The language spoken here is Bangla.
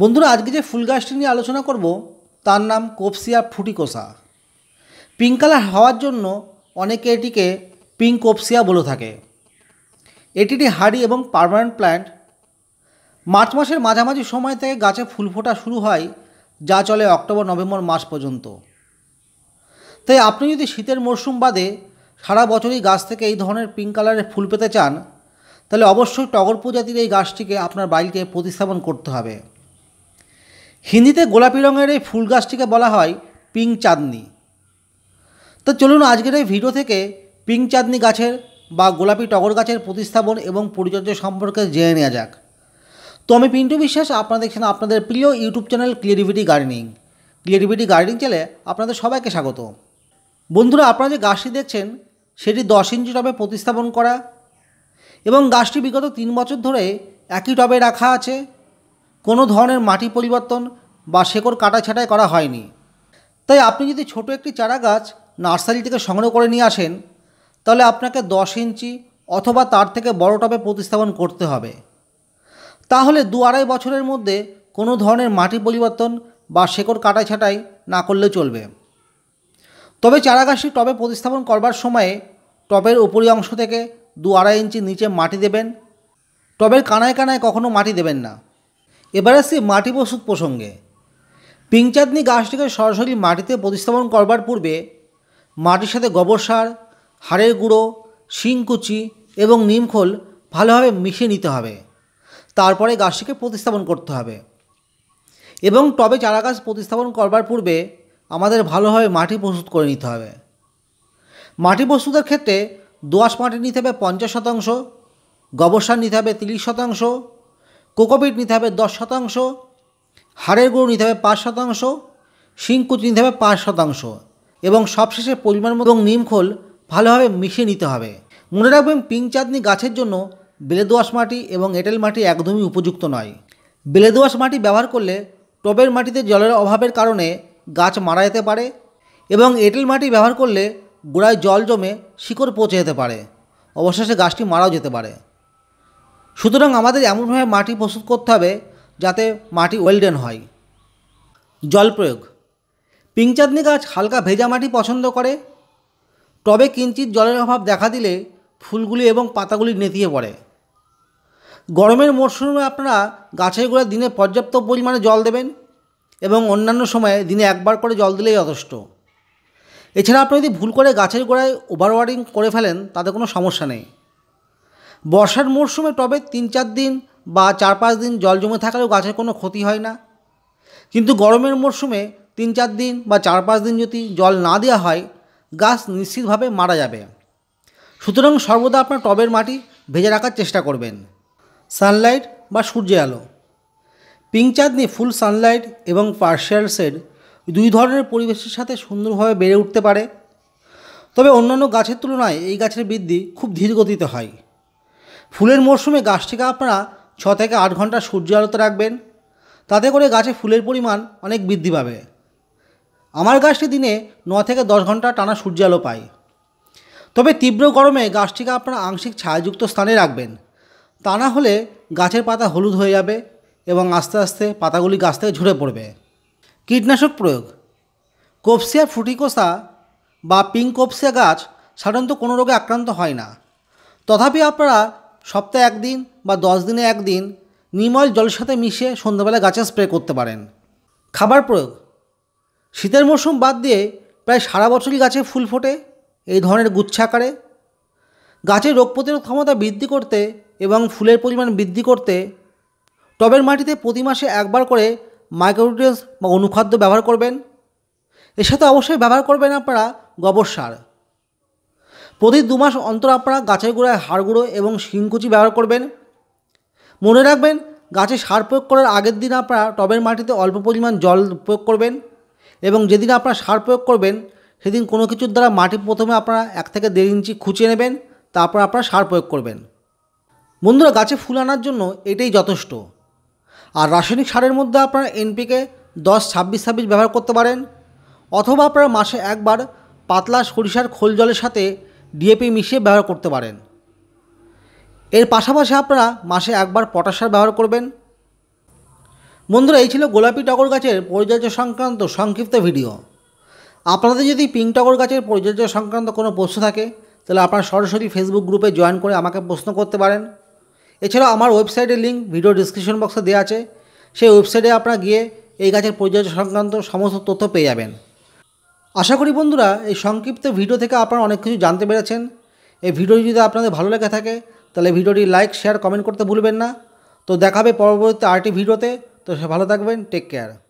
বন্ধুরা আজকে যে ফুল গাছটি নিয়ে আলোচনা করব তার নাম কোপসিয়া ফুটিকোসা পিঙ্ক কালার হওয়ার জন্য অনেকে এটিকে পিঙ্ক কোপসিয়া বলে থাকে এটিটি হাড়ি এবং পারমানেন্ট প্ল্যান্ট মার্চ মাসের মাঝামাঝি সময় থেকে গাছে ফুল ফোটা শুরু হয় যা চলে অক্টোবর নভেম্বর মাস পর্যন্ত তাই আপনি যদি শীতের মরশুম বাদে সারা বছরই গাছ থেকে এই ধরনের পিঙ্ক কালারের ফুল পেতে চান তাহলে অবশ্যই টগর প্রজাতির এই গাছটিকে আপনার বাড়িতে প্রতিস্থাপন করতে হবে হিন্দিতে গোলাপি রঙের এই ফুল গাছটিকে বলা হয় পিং চাঁদনি তো চলুন আজকের এই ভিডিও থেকে পিং চাঁদনি গাছের বা গোলাপি টগর গাছের প্রতিস্থাপন এবং পরিচর্যা সম্পর্কে জেনে নেওয়া যাক তো আমি পিন্টু বিশ্বাস আপনারা দেখছেন আপনাদের প্রিয় YouTube channel Clarivity gardening Clarivity gardening চ্যানেলে আপনাদের সবাইকে স্বাগত বন্ধুরা আপনারা যে গাছটি দেখছেন সেটি দশ ইঞ্চি টবে প্রতিস্থাপন করা এবং গাছটি বিগত তিন বছর ধরে একই টবে রাখা আছে কোনো ধরনের মাটি পরিবর্তন বা শেকড় কাটা ছাটাই করা হয়নি তাই আপনি যদি ছোট একটি চারা গাছ নার্সারি থেকে সংগ্রহ করে নিয়ে আসেন তাহলে আপনাকে দশ ইঞ্চি অথবা তার থেকে বড় টবে প্রতিস্থাপন করতে হবে তাহলে দু আড়াই বছরের মধ্যে কোনো ধরনের মাটি পরিবর্তন বা শেকড় কাটা ছাটাই না করলে চলবে তবে চারাগাছটি টবে প্রতিস্থাপন করবার সময়ে টবের উপরি অংশ থেকে দু আড়াই ইঞ্চি নিচে মাটি দেবেন টবের কানায় কানায় কখনো মাটি দেবেন না এবার আসছি মাটি প্রস্তুত প্রসঙ্গে পিংচাঁদনি গাছটিকে সরাসরি মাটিতে প্রতিস্থাপন করবার পূর্বে মাটির সাথে গোবর সার হাড়ের গুঁড়ো শিংকুচি এবং নিমখোল ভালোভাবে মিশিয়ে নিতে হবে তারপরে গাছটিকে প্রতিস্থাপন করতে হবে এবং টবে চারা গাছ প্রতিস্থাপন করবার পূর্বে আমাদের ভালোভাবে মাটি প্রস্তুত করে নিতে হবে মাটি প্রস্তুতের ক্ষেত্রে দোয়াশ মাটি নিতে হবে পঞ্চাশ শতাংশ গোবর সার নিতে হবে তিরিশ শতাংশ কোকোপিট নিতে হবে দশ শতাংশ হাড়ের গুঁড়ো নিতে হবে পাঁচ শতাংশ শিংকুচি নিতে হবে পাঁচ শতাংশ এবং সবশেষে পরিমাণ মতো এবং নিমখোল ভালোভাবে মিশিয়ে নিতে হবে মনে রাখবেন পিং চাঁদনি গাছের জন্য বেলে মাটি এবং এঁটেল মাটি একদমই উপযুক্ত নয় বেলে মাটি ব্যবহার করলে টবের মাটিতে জলের অভাবের কারণে গাছ মারা যেতে পারে এবং এঁটেল মাটি ব্যবহার করলে গোড়ায় জল জমে শিকড় পচে যেতে পারে অবশেষে গাছটি মারাও যেতে পারে সুতরাং আমাদের এমনভাবে মাটি প্রস্তুত করতে হবে যাতে মাটি ওয়েলডেন হয় জল প্রয়োগ পিংচাঁদনি গাছ হালকা ভেজা মাটি পছন্দ করে টবে কিঞ্চিত জলের অভাব দেখা দিলে ফুলগুলি এবং পাতাগুলি নেতিয়ে পড়ে গরমের মরশুমে আপনারা গাছের গোড়ায় দিনে পর্যাপ্ত পরিমাণে জল দেবেন এবং অন্যান্য সময়ে দিনে একবার করে জল দিলেই যথেষ্ট এছাড়া আপনি যদি ভুল করে গাছের গোড়ায় ওভারওয়ারিং করে ফেলেন তাতে কোনো সমস্যা নেই বর্ষার মরশুমে টবে তিন চার দিন বা চার পাঁচ দিন জল জমে থাকলেও গাছের কোনো ক্ষতি হয় না কিন্তু গরমের মরশুমে তিন চার দিন বা চার পাঁচ দিন যদি জল না দেওয়া হয় গাছ নিশ্চিতভাবে মারা যাবে সুতরাং সর্বদা আপনার টবের মাটি ভেজে রাখার চেষ্টা করবেন সানলাইট বা সূর্যের আলো পিঙ্ক চাঁদনি ফুল সানলাইট এবং পার্শিয়াল দুই ধরনের পরিবেশের সাথে সুন্দরভাবে বেড়ে উঠতে পারে তবে অন্যান্য গাছের তুলনায় এই গাছের বৃদ্ধি খুব ধীরগতিতে হয় ফুলের মরশুমে গাছটিকে আপনারা ছ থেকে আট ঘন্টা সূর্য আলোতে রাখবেন তাতে করে গাছে ফুলের পরিমাণ অনেক বৃদ্ধি পাবে আমার গাছটি দিনে ন থেকে দশ ঘন্টা টানা সূর্য আলো পায় তবে তীব্র গরমে গাছটিকে আপনারা আংশিক ছায়াযুক্ত স্থানে রাখবেন তা না হলে গাছের পাতা হলুদ হয়ে যাবে এবং আস্তে আস্তে পাতাগুলি গাছ থেকে ঝরে পড়বে কীটনাশক প্রয়োগ কপসিয়া ফুটিকোসা বা পিঙ্ক কপসিয়া গাছ সাধারণত কোনো রোগে আক্রান্ত হয় না তথাপি আপনারা সপ্তাহে একদিন বা দশ দিনে একদিন নিমল জলের সাথে মিশে সন্ধ্যাবেলা গাছে স্প্রে করতে পারেন খাবার প্রয়োগ শীতের মরশুম বাদ দিয়ে প্রায় সারা বছরই গাছে ফুল ফোটে এই ধরনের গুচ্ছাকারে গাছের রোগ প্রতিরোধ ক্ষমতা বৃদ্ধি করতে এবং ফুলের পরিমাণ বৃদ্ধি করতে টবের মাটিতে প্রতি মাসে একবার করে মাইক্রোনিউট্রিয়েন্টস বা অনুখাদ্য ব্যবহার করবেন এর সাথে অবশ্যই ব্যবহার করবেন আপনারা গোবর সার প্রতি দু মাস অন্তর আপনারা গাছের গোড়ায় হাড় গুঁড়ো এবং শিংকুচি ব্যবহার করবেন মনে রাখবেন গাছে সার প্রয়োগ করার আগের দিন আপনারা টবের মাটিতে অল্প পরিমাণ জল প্রয়োগ করবেন এবং যেদিন আপনারা সার প্রয়োগ করবেন সেদিন কোনো কিছুর দ্বারা মাটি প্রথমে আপনারা এক থেকে দেড় ইঞ্চি খুঁচিয়ে নেবেন তারপর আপনারা সার প্রয়োগ করবেন বন্ধুরা গাছে ফুল আনার জন্য এটাই যথেষ্ট আর রাসায়নিক সারের মধ্যে আপনারা এনপিকে দশ ছাব্বিশ ছাব্বিশ ব্যবহার করতে পারেন অথবা আপনারা মাসে একবার পাতলা সরিষার খোল জলের সাথে ডিএপি মিশিয়ে ব্যবহার করতে পারেন এর পাশাপাশি আপনারা মাসে একবার পটাশার ব্যবহার করবেন বন্ধুরা এই ছিল গোলাপি টগর গাছের পরিচর্যা সংক্রান্ত সংক্ষিপ্ত ভিডিও আপনাদের যদি পিঙ্ক টগর গাছের পরিচর্যা সংক্রান্ত কোনো প্রশ্ন থাকে তাহলে আপনারা সরাসরি ফেসবুক গ্রুপে জয়েন করে আমাকে প্রশ্ন করতে পারেন এছাড়াও আমার ওয়েবসাইটের লিঙ্ক ভিডিও ডিসক্রিপশন বক্সে দেওয়া আছে সেই ওয়েবসাইটে আপনারা গিয়ে এই গাছের পরিচর্যা সংক্রান্ত সমস্ত তথ্য পেয়ে যাবেন আশা করি বন্ধুরা এই সংক্ষিপ্ত ভিডিও থেকে আপনারা অনেক কিছু জানতে পেরেছেন এই ভিডিও যদি আপনাদের ভালো লেগে থাকে তাহলে ভিডিওটি লাইক শেয়ার কমেন্ট করতে ভুলবেন না তো দেখাবে পরবর্তী আরটি ভিডিওতে তো সে ভালো থাকবেন টেক কেয়ার